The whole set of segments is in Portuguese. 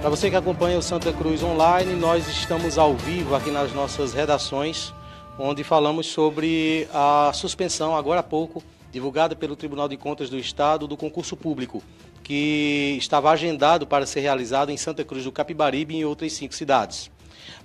Para você que acompanha o Santa Cruz Online, nós estamos ao vivo aqui nas nossas redações, onde falamos sobre a suspensão, agora há pouco, divulgada pelo Tribunal de Contas do Estado, do concurso público, que estava agendado para ser realizado em Santa Cruz do Capibaribe e em outras cinco cidades.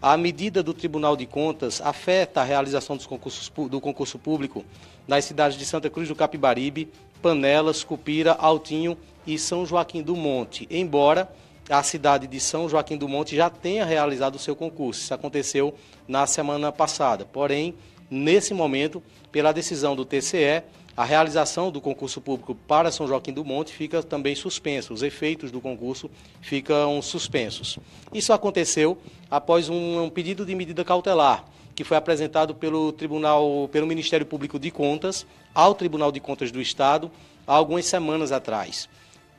A medida do Tribunal de Contas afeta a realização dos concursos, do concurso público nas cidades de Santa Cruz do Capibaribe, Panelas, Cupira, Altinho e São Joaquim do Monte, embora a cidade de São Joaquim do Monte já tenha realizado o seu concurso. Isso aconteceu na semana passada. Porém, nesse momento, pela decisão do TCE, a realização do concurso público para São Joaquim do Monte fica também suspenso, os efeitos do concurso ficam suspensos. Isso aconteceu após um, um pedido de medida cautelar que foi apresentado pelo Tribunal, pelo Ministério Público de Contas ao Tribunal de Contas do Estado há algumas semanas atrás.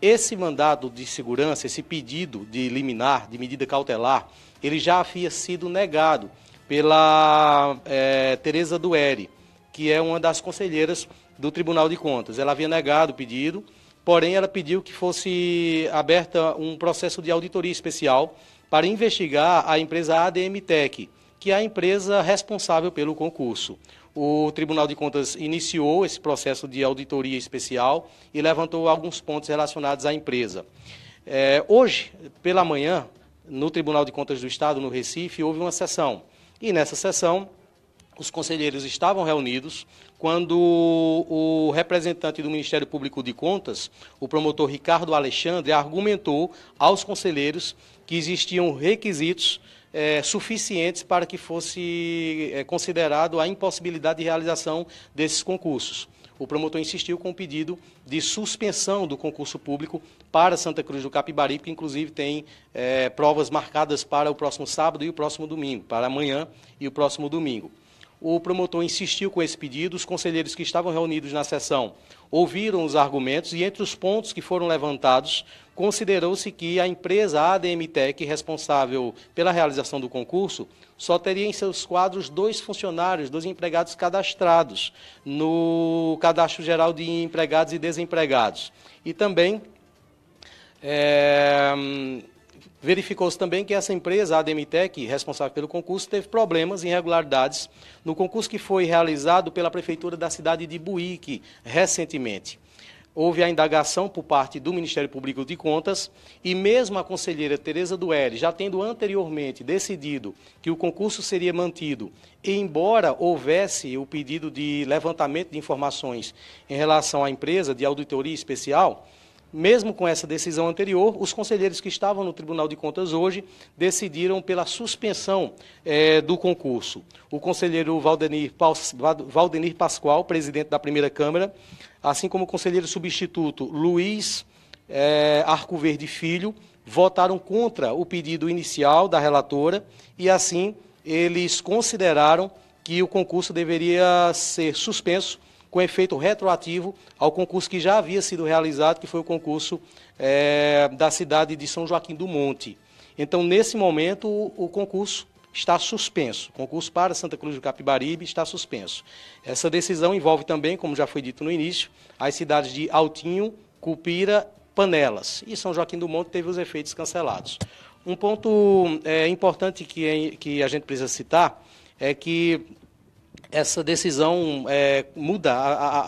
Esse mandado de segurança, esse pedido de liminar, de medida cautelar, ele já havia sido negado pela é, eh, Tereza Dueri, que é uma das conselheiras do Tribunal de Contas. Ela havia negado o pedido, porém ela pediu que fosse aberta um processo de auditoria especial para investigar a empresa ADM Tech, que é a empresa responsável pelo concurso. O Tribunal de Contas iniciou esse processo de auditoria especial e levantou alguns pontos relacionados à empresa. É, hoje, pela manhã, no Tribunal de Contas do Estado, no Recife, houve uma sessão. E nessa sessão, os conselheiros estavam reunidos quando o representante do Ministério Público de Contas, o promotor Ricardo Alexandre, argumentou aos conselheiros que existiam requisitos é, suficientes para que fosse é, considerado a impossibilidade de realização desses concursos. O promotor insistiu com o pedido de suspensão do concurso público para Santa Cruz do Capibaribe, que inclusive tem é, provas marcadas para o próximo sábado e o próximo domingo, para amanhã e o próximo domingo. O promotor insistiu com esse pedido, os conselheiros que estavam reunidos na sessão ouviram os argumentos e, entre os pontos que foram levantados, considerou-se que a empresa ADMTEC, responsável pela realização do concurso, só teria em seus quadros dois funcionários, dois empregados cadastrados no Cadastro Geral de Empregados e Desempregados. E também. É Verificou-se também que essa empresa, a ADMTEC, responsável pelo concurso, teve problemas e irregularidades no concurso que foi realizado pela Prefeitura da cidade de Buíque recentemente. Houve a indagação por parte do Ministério Público de Contas e mesmo a conselheira Tereza Duelli, já tendo anteriormente decidido que o concurso seria mantido, embora houvesse o pedido de levantamento de informações em relação à empresa de auditoria especial, mesmo com essa decisão anterior, os conselheiros que estavam no Tribunal de Contas hoje decidiram pela suspensão eh, do concurso. O conselheiro Valdenir, Valdenir Pascoal, presidente da primeira Câmara, assim como o conselheiro substituto Luiz eh, Arcoverde Filho, votaram contra o pedido inicial da relatora e, assim, eles consideraram que o concurso deveria ser suspenso com efeito retroativo ao concurso que já havia sido realizado, que foi o concurso é, da cidade de São Joaquim do Monte. Então, nesse momento, o, o concurso está suspenso. O concurso para Santa Cruz do Capibaribe está suspenso. Essa decisão envolve também, como já foi dito no início, as cidades de Altinho, Cupira, Panelas. E São Joaquim do Monte teve os efeitos cancelados. Um ponto é, importante que, é, que a gente precisa citar é que essa decisão é, muda a, a,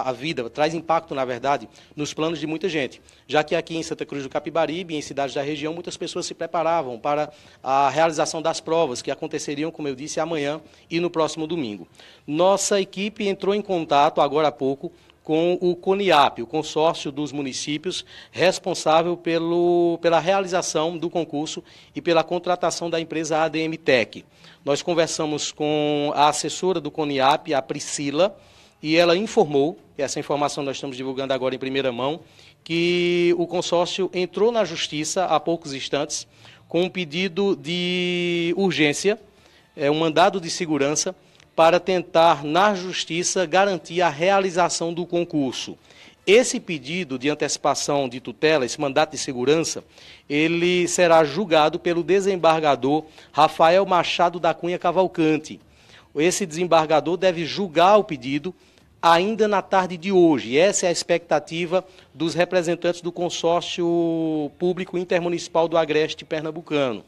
a, a, vida, traz impacto, na verdade, nos planos de muita gente. Já que aqui em Santa Cruz do Capibaribe, em cidades da região, muitas pessoas se preparavam para a realização das provas, que aconteceriam, como eu disse, amanhã e no próximo domingo. Nossa equipe entrou em contato, agora há pouco, com o CONIAP, o consórcio dos municípios responsável pelo, pela realização do concurso e pela contratação da empresa ADM Tech. Nós conversamos com a assessora do CONIAP, a Priscila, e ela informou, e essa informação nós estamos divulgando agora em primeira mão, que o consórcio entrou na justiça há poucos instantes com um pedido de urgência, é, um mandado de segurança para tentar, na Justiça, garantir a realização do concurso. Esse pedido de antecipação de tutela, esse mandato de segurança, ele será julgado pelo desembargador Rafael Machado da Cunha Cavalcante. Esse desembargador deve julgar o pedido ainda na tarde de hoje. Essa é a expectativa dos representantes do consórcio público intermunicipal do Agreste Pernambucano.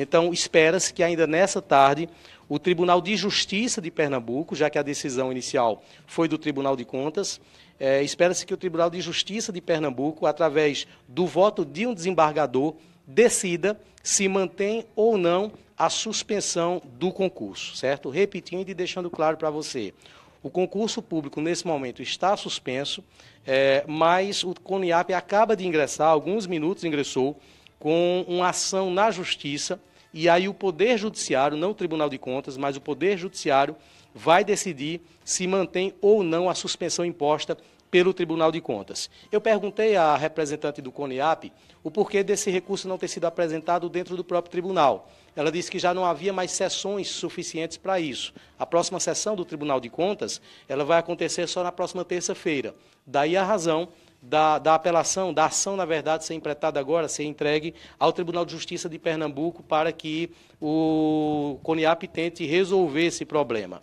Então, espera-se que ainda nessa tarde o Tribunal de Justiça de Pernambuco, já que a decisão inicial foi do Tribunal de Contas, é, espera-se que o Tribunal de Justiça de Pernambuco, através do voto de um desembargador, decida se mantém ou não a suspensão do concurso, certo? Repetindo e deixando claro para você. O concurso público, nesse momento, está suspenso, é, mas o CONIAP acaba de ingressar, alguns minutos ingressou, com uma ação na justiça e aí o Poder Judiciário, não o Tribunal de Contas, mas o Poder Judiciário vai decidir se mantém ou não a suspensão imposta pelo Tribunal de Contas. Eu perguntei à representante do CONIAP o porquê desse recurso não ter sido apresentado dentro do próprio tribunal. Ela disse que já não havia mais sessões suficientes para isso. A próxima sessão do Tribunal de Contas, ela vai acontecer só na próxima terça-feira. Daí a razão da, da apelação, da ação, na verdade, ser empretada agora, ser entregue ao Tribunal de Justiça de Pernambuco para que o CONIAP tente resolver esse problema.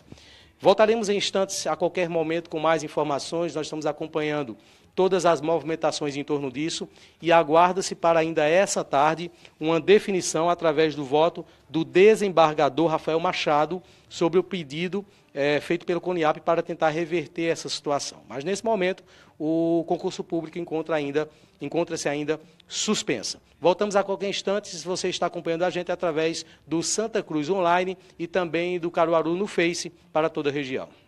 Voltaremos em instantes, a qualquer momento, com mais informações. Nós estamos acompanhando todas as movimentações em torno disso e aguarda-se para ainda essa tarde uma definição através do voto do desembargador Rafael Machado sobre o pedido é, feito pelo CONIAP para tentar reverter essa situação. Mas nesse momento, o concurso público encontra ainda, encontra-se ainda suspensa. Voltamos a qualquer instante, se você está acompanhando a gente através do Santa Cruz Online e também do Caruaru no Face para toda a região.